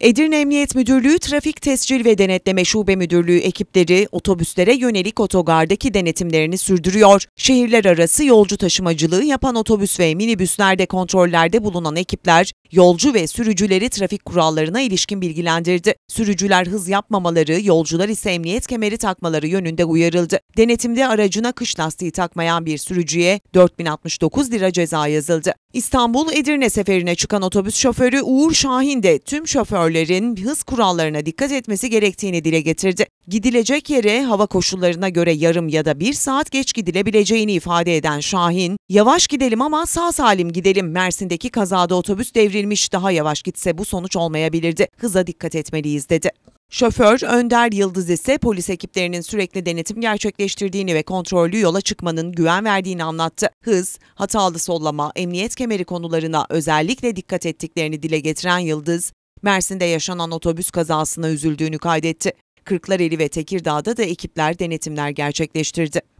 Edirne Emniyet Müdürlüğü Trafik Tescil ve Denetleme Şube Müdürlüğü ekipleri otobüslere yönelik otogardaki denetimlerini sürdürüyor. Şehirler arası yolcu taşımacılığı yapan otobüs ve minibüslerde kontrollerde bulunan ekipler yolcu ve sürücüleri trafik kurallarına ilişkin bilgilendirdi. Sürücüler hız yapmamaları, yolcular ise emniyet kemeri takmaları yönünde uyarıldı. Denetimde aracına kış lastiği takmayan bir sürücüye 4069 lira ceza yazıldı. İstanbul Edirne seferine çıkan otobüs şoförü Uğur Şahin de tüm şoför şoförlerin hız kurallarına dikkat etmesi gerektiğini dile getirdi. Gidilecek yere hava koşullarına göre yarım ya da bir saat geç gidilebileceğini ifade eden Şahin, yavaş gidelim ama sağ salim gidelim. Mersin'deki kazada otobüs devrilmiş daha yavaş gitse bu sonuç olmayabilirdi. Hıza dikkat etmeliyiz dedi. Şoför Önder Yıldız ise polis ekiplerinin sürekli denetim gerçekleştirdiğini ve kontrollü yola çıkmanın güven verdiğini anlattı. Hız, hatalı sollama, emniyet kemeri konularına özellikle dikkat ettiklerini dile getiren Yıldız, Mersin'de yaşanan otobüs kazasına üzüldüğünü kaydetti. Kırklareli ve Tekirdağ'da da ekipler denetimler gerçekleştirdi.